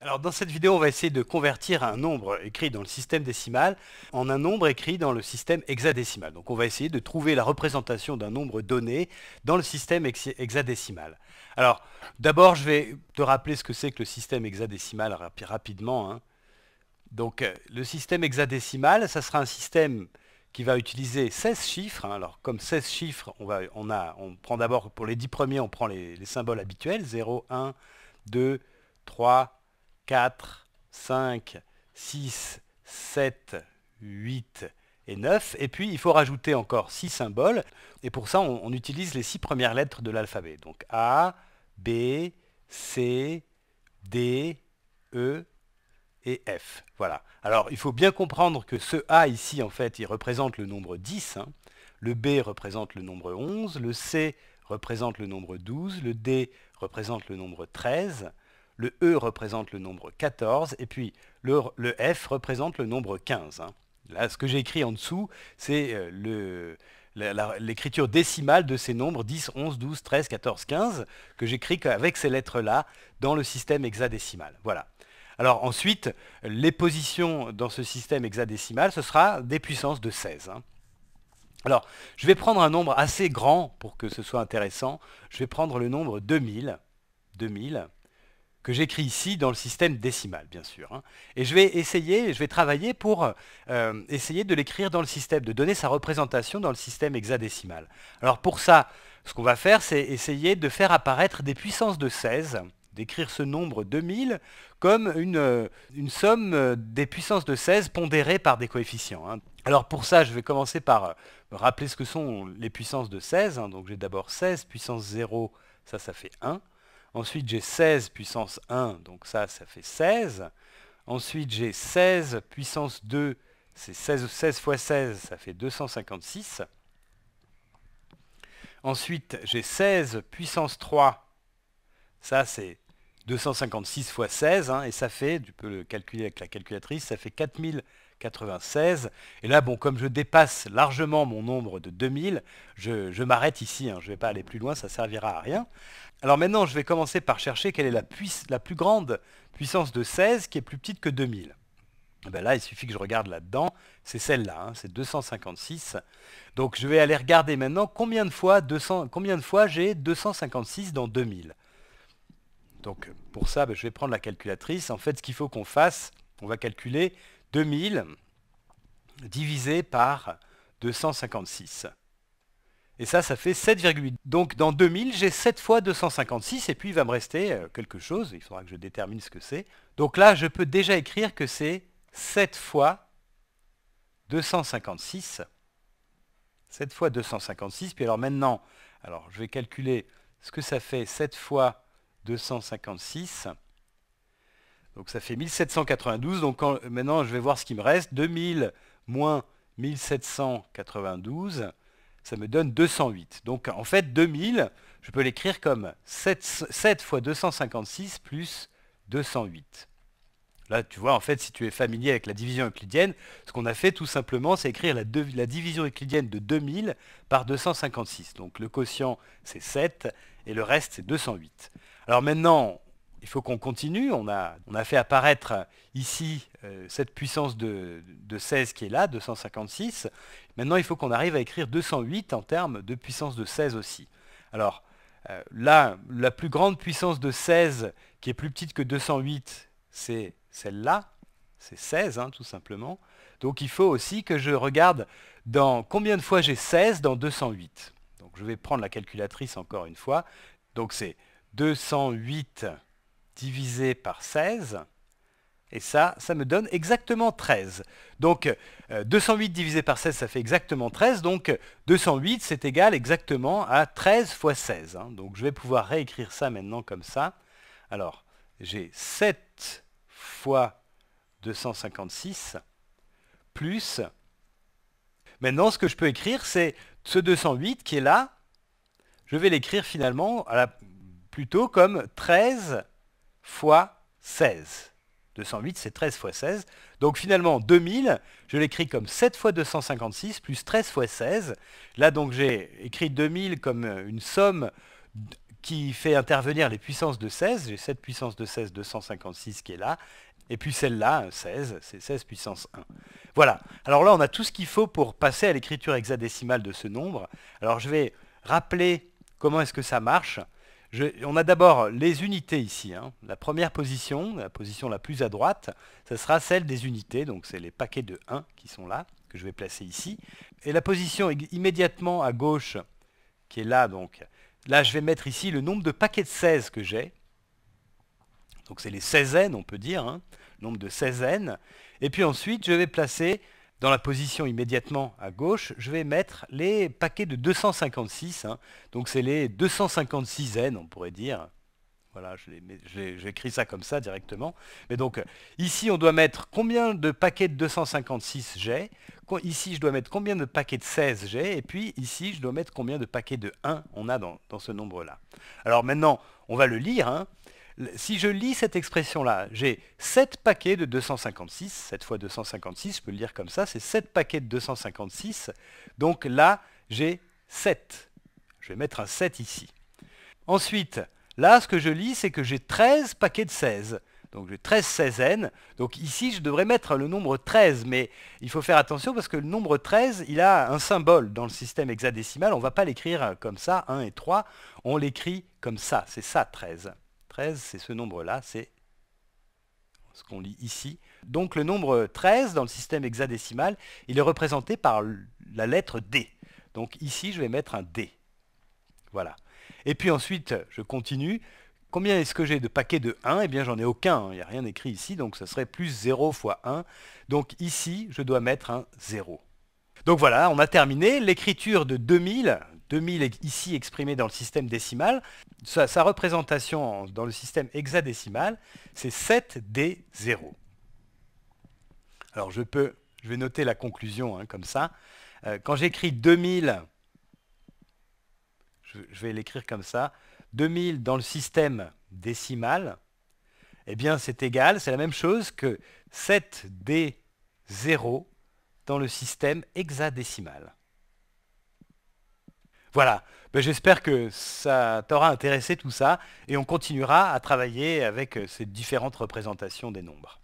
Alors dans cette vidéo, on va essayer de convertir un nombre écrit dans le système décimal en un nombre écrit dans le système hexadécimal. Donc on va essayer de trouver la représentation d'un nombre donné dans le système hexadécimal. Alors d'abord, je vais te rappeler ce que c'est que le système hexadécimal rapidement. Hein. Donc euh, le système hexadécimal, ça sera un système qui va utiliser 16 chiffres. Hein. Alors comme 16 chiffres, on, prend d'abord pour les 10 premiers, on prend les symboles habituels, 0, 1, 2, 3, 4, 5, 6, 7, 8 et 9. Et puis, il faut rajouter encore 6 symboles. Et pour ça, on, utilise les 6 premières lettres de l'alphabet. Donc A, B, C, D, E et F. Voilà. Alors, il faut bien comprendre que ce A ici, en fait, il représente le nombre 10. Hein. Le B représente le nombre 11. Le C représente le nombre 12. Le D représente le nombre 13. Le E représente le nombre 14 et puis le, F représente le nombre 15. Hein. Là, ce que j'ai écrit en dessous, c'est euh, l'écriture décimale de ces nombres 10, 11, 12, 13, 14, 15 que j'écris avec ces lettres-là dans le système hexadécimal. Voilà. Alors ensuite, les positions dans ce système hexadécimal, ce sera des puissances de 16. Hein. Alors, je vais prendre un nombre assez grand pour que ce soit intéressant. Je vais prendre le nombre 2000. 2000 que j'écris ici dans le système décimal, bien sûr. Hein. Et je vais essayer, je vais travailler pour euh, essayer de l'écrire dans le système, de donner sa représentation dans le système hexadécimal. Alors pour ça, ce qu'on va faire, c'est essayer de faire apparaître des puissances de 16, d'écrire ce nombre 2000 comme une, euh, somme euh, des puissances de 16 pondérées par des coefficients. Hein. Alors pour ça, je vais commencer par rappeler ce que sont les puissances de 16. Hein. Donc j'ai d'abord 16 puissance 0, ça, ça fait 1. Ensuite, j'ai 16 puissance 1, donc ça, ça fait 16. Ensuite, j'ai 16 puissance 2, c'est 16, 16 fois 16, ça fait 256. Ensuite, j'ai 16 puissance 3, ça c'est 256 fois 16, hein, et ça fait, tu peux le calculer avec la calculatrice, ça fait 4000. 96. Et là, bon, comme je dépasse largement mon nombre de 2000, je, je m'arrête ici. Hein. Je ne vais pas aller plus loin, ça servira à rien. Alors maintenant, je vais commencer par chercher quelle est la, la plus grande puissance de 16 qui est plus petite que 2000. Eh ben là, il suffit que je regarde là-dedans, c'est celle-là, hein, c'est 256. Donc je vais aller regarder maintenant combien de fois, combien de fois j'ai 256 dans 2000. Donc pour ça, ben, je vais prendre la calculatrice. En fait, ce qu'il faut qu'on fasse, on va calculer 2000 divisé par 256. Et ça, ça fait 7,8. Donc dans 2000, j'ai 7 fois 256, et puis il va me rester euh, quelque chose, il faudra que je détermine ce que c'est. Donc là, je peux déjà écrire que c'est 7 fois 256. 7 fois 256, puis alors maintenant, alors je vais calculer ce que ça fait 7 fois 256. Donc ça fait 1792. Donc maintenant, je vais voir ce qui me reste. 2000 moins 1792, ça me donne 208. Donc en fait, 2000, je peux l'écrire comme 7, fois 256 plus 208. Là, tu vois, en fait, si tu es familier avec la division euclidienne, ce qu'on a fait tout simplement, c'est écrire la, division euclidienne de 2000 par 256. Donc le quotient, c'est 7, et le reste, c'est 208. Alors maintenant, il faut qu'on continue. On a, on a, fait apparaître euh, ici euh, cette puissance de, 16 qui est là, 256. Maintenant, il faut qu'on arrive à écrire 208 en termes de puissance de 16 aussi. Alors euh, là, la plus grande puissance de 16 qui est plus petite que 208, c'est celle-là. C'est 16, hein, tout simplement. Donc il faut aussi que je regarde dans combien de fois j'ai 16 dans 208. Donc je vais prendre la calculatrice encore une fois. Donc c'est 208 divisé par 16. Et ça, ça me donne exactement 13. Donc 208 euh, divisé par 16, ça fait exactement 13. Donc 208, c'est égal exactement à 13 fois 16. Hein. Donc je vais pouvoir réécrire ça maintenant comme ça. Alors, j'ai 7 fois 256 plus... Maintenant, ce que je peux écrire, c'est ce 208 qui est là. Je vais l'écrire finalement plutôt comme 13 fois 16. 208, c'est 13 fois 16. Donc finalement, 2000, je l'écris comme 7 fois 256 plus 13 fois 16. Là, donc, j'ai écrit 2000 comme euh, une somme qui fait intervenir les puissances de 16. J'ai 7 puissance de 16, 256 qui est là. Et puis celle-là, 16, c'est 16 puissance 1. Voilà. Alors là, on a tout ce qu'il faut pour passer à l'écriture hexadécimale de ce nombre. Alors je vais rappeler comment est-ce que ça marche on a d'abord les unités ici. Hein. La première position, la position la plus à droite, ce sera celle des unités. Donc c'est les paquets de 1 qui sont là, que je vais placer ici. Et la position immédiatement à gauche, qui est là donc, là je vais mettre ici le nombre de paquets de 16 que j'ai. Donc c'est les 16 n on peut dire, hein, nombre de 16 n. Et puis ensuite je vais placer dans la position immédiatement à gauche, je vais mettre les paquets de 256. Hein. Donc c'est les 256N, on pourrait dire. Voilà, j'écris ça comme ça directement. Mais donc, ici, on doit mettre combien de paquets de 256 j'ai Ici, je dois mettre combien de paquets de 16 j'ai Et puis, ici, je dois mettre combien de paquets de 1 on a dans, ce nombre-là. Alors maintenant, on va le lire. Hein si je lis cette expression-là, j'ai 7 paquets de 256, 7 fois 256, je peux le lire comme ça, c'est 7 paquets de 256, donc là, j'ai 7. Je vais mettre un 7 ici. Ensuite, là, ce que je lis, c'est que j'ai 13 paquets de 16. Donc j'ai 13 16n. Donc ici, je devrais mettre le nombre 13, mais il faut faire attention parce que le nombre 13, il a un symbole dans le système hexadécimal. On ne va pas l'écrire comme ça, 1 et 3. On l'écrit comme ça. C'est ça, 13. 13, c'est ce nombre-là, c'est ce qu'on lit ici. Donc le nombre 13 dans le système hexadécimal, il est représenté par la lettre D. Donc ici, je vais mettre un D. Voilà. Et puis ensuite, je continue. Combien est-ce que j'ai de paquets de 1 Eh bien, j'en ai aucun. Hein. Il n'y a rien écrit ici, donc ça serait plus 0 fois 1. Donc ici, je dois mettre un 0. Donc voilà, on a terminé l'écriture de 2000, 2000 est ici exprimé dans le système décimal, sa, représentation dans le système hexadécimal, c'est 7D0. Alors je peux, je vais noter la conclusion hein, comme ça. Euh, quand j'écris 2000, je, vais l'écrire comme ça, 2000 dans le système décimal, eh bien c'est égal, c'est la même chose que 7D0 dans le système hexadécimal. Voilà. Ben, j'espère que ça t'aura intéressé tout ça et on continuera à travailler avec euh, ces différentes représentations des nombres.